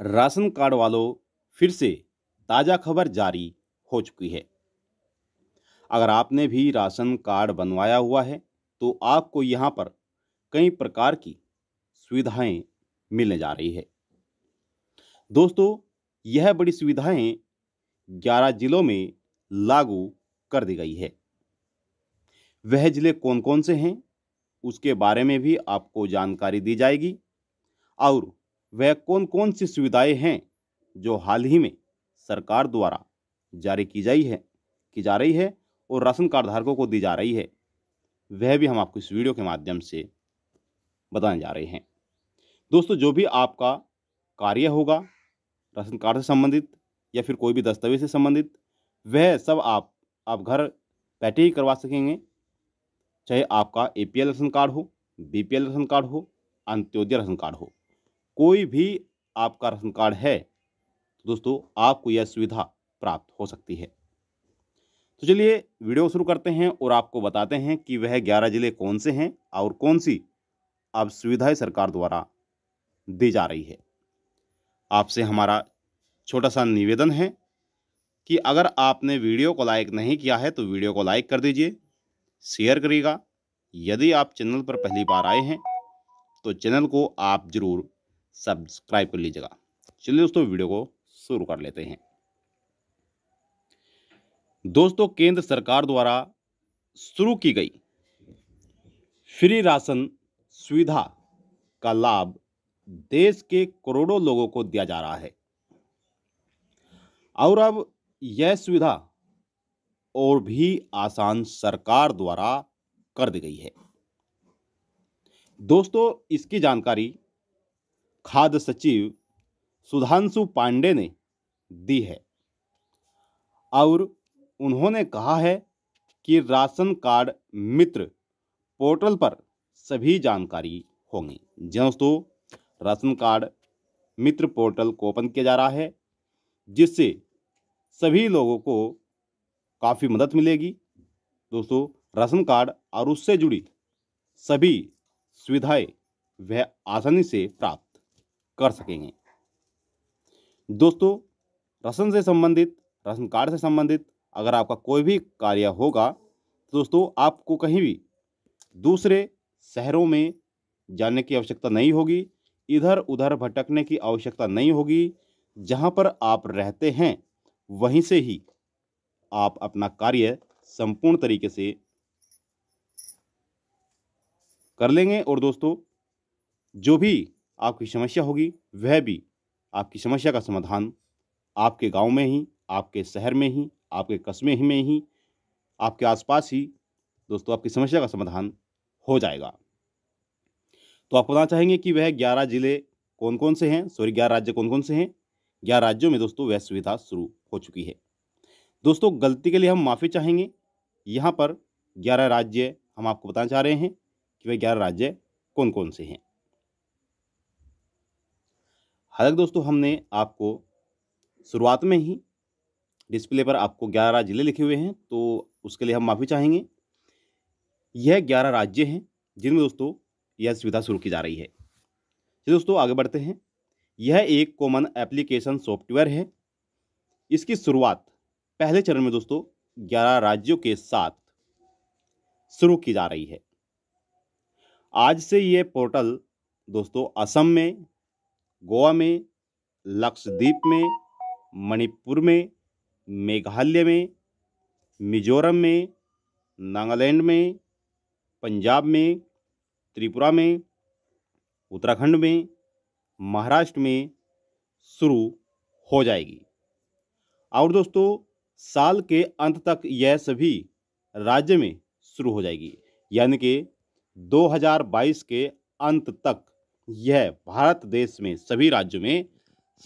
ration card वालों फिर से ताज़ा खबर जारी हो चुकी है अगर आपने भी राशन कार्ड बनवाया हुआ है तो आपको यहाँ पर कई प्रकार की सुविधाएं मिलने जा रही है दोस्तों यह बड़ी सुविधाएं 11 जिलों में लागू कर दी गई है वह जिले कौन कौन से हैं उसके बारे में भी आपको जानकारी दी जाएगी और वह कौन कौन सी सुविधाएं हैं जो हाल ही में सरकार द्वारा जारी की जाई है की जा रही है और राशन कार्ड धारकों को दी जा रही है वह भी हम आपको इस वीडियो के माध्यम से बताने जा रहे हैं दोस्तों जो भी आपका कार्य होगा राशन कार्ड से संबंधित या फिर कोई भी दस्तावेज से संबंधित वह सब आप आप घर बैठे ही करवा सकेंगे चाहे आपका A P L ration card हो B P L ration card हो अंत्योदय राशन कार्ड हो कोई भी आपका राशन कार्ड है तो दोस्तों आपको यह सुविधा प्राप्त हो सकती है तो चलिए वीडियो शुरू करते हैं और आपको बताते हैं कि वह ग्यारह जिले कौन से हैं और कौन सी अब सुविधाएं सरकार द्वारा दी जा रही है आपसे हमारा छोटा सा निवेदन है कि अगर आपने वीडियो को लाइक नहीं किया है तो वीडियो को लाइक कर दीजिए शेयर करिएगा यदि आप चैनल पर पहली बार आए हैं तो चैनल को आप ज़रूर सब्सक्राइब कर लीजिएगा चलिए दोस्तों वीडियो को शुरू कर लेते हैं दोस्तों केंद्र सरकार द्वारा शुरू की गई फ्री राशन सुविधा का लाभ देश के करोड़ों लोगों को दिया जा रहा है और अब यह सुविधा और भी आसान सरकार द्वारा कर दी गई है दोस्तों इसकी जानकारी खाद्य सचिव सुधांशु पांडे ने दी है और उन्होंने कहा है कि राशन कार्ड मित्र पोर्टल पर सभी जानकारी होंगी जी हाँ दोस्तों राशन कार्ड मित्र पोर्टल को ओपन किया जा रहा है जिससे सभी लोगों को काफ़ी मदद मिलेगी दोस्तों राशन कार्ड और उससे जुड़ी सभी सुविधाएं वह आसानी से प्राप्त कर सकेंगे दोस्तों राशन से संबंधित राशन कार्ड से संबंधित अगर आपका कोई भी कार्य होगा तो दोस्तों आपको कहीं भी दूसरे शहरों में जाने की आवश्यकता नहीं होगी इधर उधर भटकने की आवश्यकता नहीं होगी जहाँ पर आप रहते हैं वहीं से ही आप अपना कार्य संपूर्ण तरीके से कर लेंगे और दोस्तों जो भी आपकी समस्या होगी वह भी आपकी समस्या का समाधान आपके गांव में ही आपके शहर में ही आपके कस्बे ही में ही आपके आसपास ही दोस्तों आपकी समस्या का समाधान हो जाएगा तो आप बताना चाहेंगे कि वह ग्यारह जिले कौन कौन से हैं सॉरी ग्यारह राज्य कौन कौन से हैं ग्यारह राज्यों में दोस्तों वह सुविधा शुरू हो चुकी है दोस्तों गलती के लिए हम माफ़ी चाहेंगे यहाँ पर ग्यारह राज्य हम आपको बताना चाह रहे हैं कि वह ग्यारह राज्य कौन कौन से हैं हालांकि दोस्तों हमने आपको शुरुआत में ही डिस्प्ले पर आपको ग्यारह ज़िले लिखे हुए हैं तो उसके लिए हम माफ़ी चाहेंगे यह ग्यारह राज्य हैं जिनमें दोस्तों यह सुविधा शुरू की जा रही है चलिए दोस्तों आगे बढ़ते हैं यह एक कॉमन एप्लीकेशन सॉफ्टवेयर है इसकी शुरुआत पहले चरण में दोस्तों ग्यारह राज्यों के साथ शुरू की जा रही है आज से ये पोर्टल दोस्तों असम में गोवा में लक्षद्वीप में मणिपुर में मेघालय में मिजोरम में नागालैंड में पंजाब में त्रिपुरा में उत्तराखंड में महाराष्ट्र में शुरू हो जाएगी और दोस्तों साल के अंत तक यह सभी राज्य में शुरू हो जाएगी यानी कि 2022 के अंत तक यह भारत देश में सभी राज्यों में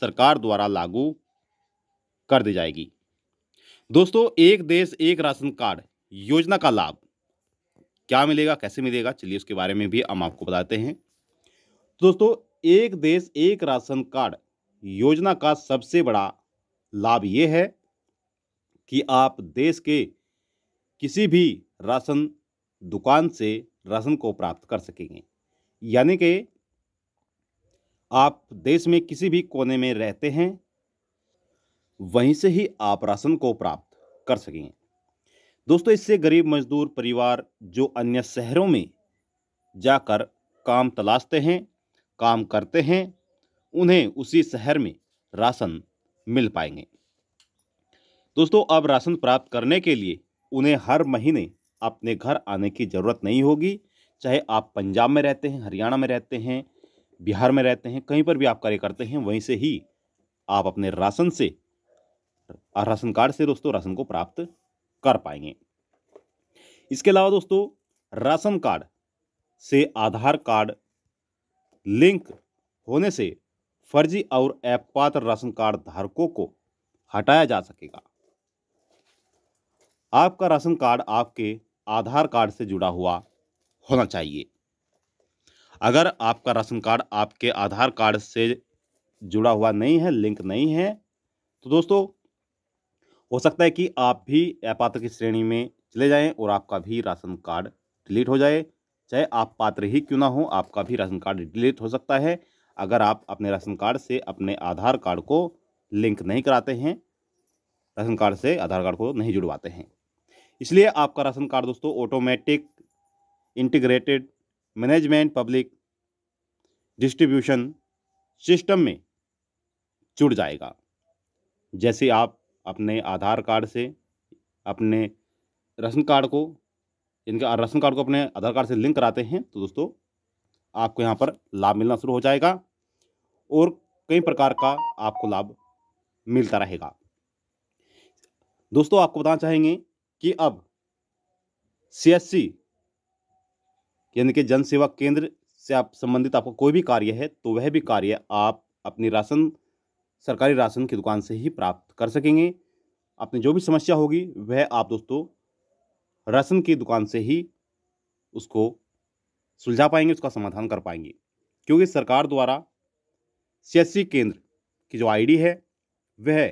सरकार द्वारा लागू कर दी जाएगी दोस्तों एक देश एक राशन कार्ड योजना का लाभ क्या मिलेगा कैसे मिलेगा चलिए उसके बारे में भी हम आपको बताते हैं दोस्तों एक देश एक राशन कार्ड योजना का सबसे बड़ा लाभ ये है कि आप देश के किसी भी राशन दुकान से राशन को प्राप्त कर सकेंगे यानी कि आप देश में किसी भी कोने में रहते हैं वहीं से ही आप राशन को प्राप्त कर सकेंगे दोस्तों इससे गरीब मजदूर परिवार जो अन्य शहरों में जाकर काम तलाशते हैं काम करते हैं उन्हें उसी शहर में राशन मिल पाएंगे दोस्तों अब राशन प्राप्त करने के लिए उन्हें हर महीने अपने घर आने की ज़रूरत नहीं होगी चाहे आप पंजाब में रहते हैं हरियाणा में रहते हैं बिहार में रहते हैं कहीं पर भी आप कार्य करते हैं वहीं से ही आप अपने राशन से राशन कार्ड से दोस्तों राशन को प्राप्त कर पाएंगे इसके अलावा दोस्तों राशन कार्ड से आधार कार्ड लिंक होने से फर्जी और अपात्र राशन कार्ड धारकों को हटाया जा सकेगा आपका राशन कार्ड आपके आधार कार्ड से जुड़ा हुआ होना चाहिए अगर आपका राशन कार्ड आपके आधार कार्ड से जुड़ा हुआ नहीं है लिंक नहीं है तो दोस्तों हो सकता है कि आप भी अपात्र की श्रेणी में चले जाएं और आपका भी राशन कार्ड डिलीट हो जाए चाहे आप पात्र ही क्यों ना हो आपका भी राशन कार्ड डिलीट हो सकता है अगर आप अपने राशन कार्ड से अपने आधार कार्ड को लिंक नहीं कराते हैं राशन कार्ड से आधार कार्ड को नहीं जुड़वाते हैं इसलिए आपका राशन कार्ड दोस्तों automatic integrated management public distribution system में जुड़ जाएगा जैसे आप अपने आधार कार्ड से अपने राशन कार्ड को इनके राशन कार्ड को अपने आधार कार्ड से लिंक कराते हैं तो दोस्तों आपको यहाँ पर लाभ मिलना शुरू हो जाएगा और कई प्रकार का आपको लाभ मिलता रहेगा दोस्तों आपको बताना चाहेंगे कि अब सी यानी कि जन सेवा केंद्र से आप संबंधित आपका कोई भी कार्य है तो वह भी कार्य आप अपनी राशन सरकारी राशन की दुकान से ही प्राप्त कर सकेंगे आपने जो भी समस्या होगी वह आप दोस्तों राशन की दुकान से ही उसको सुलझा पाएंगे उसका समाधान कर पाएंगे क्योंकि सरकार द्वारा सी केंद्र की जो आईडी है वह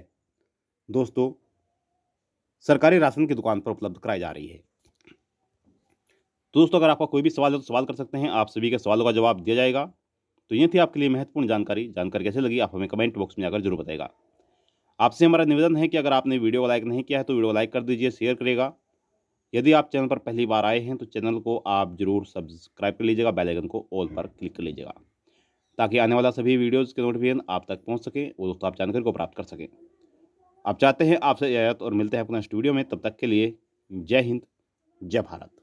दोस्तों सरकारी राशन की दुकान पर उपलब्ध कराई जा रही है तो दोस्तों अगर आपका कोई भी सवाल है तो सवाल कर सकते हैं आप सभी के सवालों का जवाब दिया जाएगा तो ये थी आपके लिए महत्वपूर्ण जानकारी जानकारी कैसे लगी आप हमें कमेंट बॉक्स में जाकर जरूर बताएगा आपसे हमारा निवेदन है कि अगर आपने वीडियो को लाइक नहीं किया है तो वीडियो लाइक कर दीजिए शेयर करेगा यदि आप चैनल पर पहली बार आए हैं तो चैनल को आप जरूर सब्सक्राइब कर लीजिएगा बेल आइकन को ऑल पर क्लिक कर लीजिएगा ताकि आने वाला सभी वीडियोज़ के नोटिफिकेशन आप तक पहुँच सकें और दोस्तों आप जानकारी को प्राप्त कर सकें आप चाहते हैं आपसे इजाजत और मिलते हैं अपना स्टूडियो में तब तक के लिए जय हिंद जय भारत